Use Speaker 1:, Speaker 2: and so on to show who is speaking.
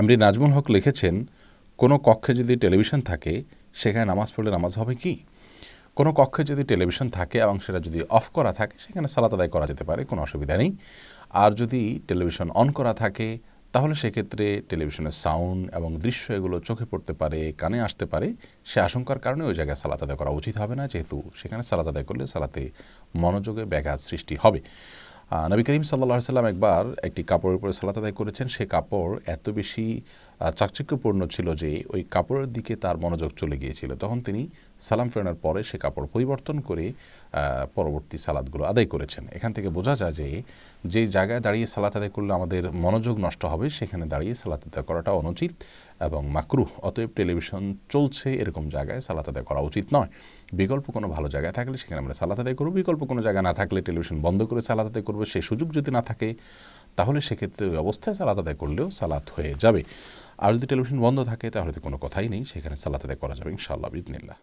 Speaker 1: MD Nazmul হক লিখেছেন কোনো কক্ষে যদি টেলিভিশন থাকে সেখানে নামাজ পড়লে নামাজ হবে কি কোনো কক্ষে যদি টেলিভিশন থাকে এবং সেটা যদি অফ করা থাকে সেখানে সালাত আদায় করা যেতে পারে কোনো অসুবিধা নেই আর যদি টেলিভিশন অন করা থাকে তাহলে সেক্ষেত্রে টেলিভিশনের সাউন্ড এবং দৃশ্য এগুলো চোখে পড়তে পারে কানে আসতে পারে সে আশঙ্কার কারণে ওই জায়গায় সালাত আদায় করা উচিত হবে না যেহেতু সেখানে সালাত আদায় করলে সালাতে মনোযোগে ব্যাঘাত সৃষ্টি হবে নবী করিম সাল্লা সাল্লাম একবার একটি কাপড়ের উপরে সালাত আদায় করেছেন সে কাপড় এত বেশি চাকচিক্যপূর্ণ ছিল যে ওই কাপড়ের দিকে তার মনোযোগ চলে গিয়েছিল তখন তিনি সালাম ফেরানোর পরে সে কাপড় পরিবর্তন করে পরবর্তী সালাদগুলো আদায় করেছেন এখান থেকে বোঝা যায় যে যে জায়গায় দাঁড়িয়ে সালাত আদায় করলে আমাদের মনোযোগ নষ্ট হবে সেখানে দাঁড়িয়ে সালাত আদায় করাটা অনুচিত এবং মাকরুহ অতএব টেলিভিশন চলছে এরকম জায়গায় সালাত আদায় করা উচিত নয় বিকল্প কোনো ভালো জায়গায় থাকলে সেখানে আমরা সালাত আদায় করবো বিকল্প কোনো জায়গা না থাকলে টেলিভিশন বন্ধ করে সালাত আদায় করবো সেই সুযোগ যদি না থাকে তাহলে সেক্ষেত্রে ওই অবস্থায় সালাত আদায় করলেও সালাত হয়ে যাবে আর যদি টেলিভিশন বন্ধ থাকে তাহলে তো কোনো কথাই নেই সেখানে সালাত আদায় করা যাবে ইনশাআল্লাহ বিদিনিল্লাহ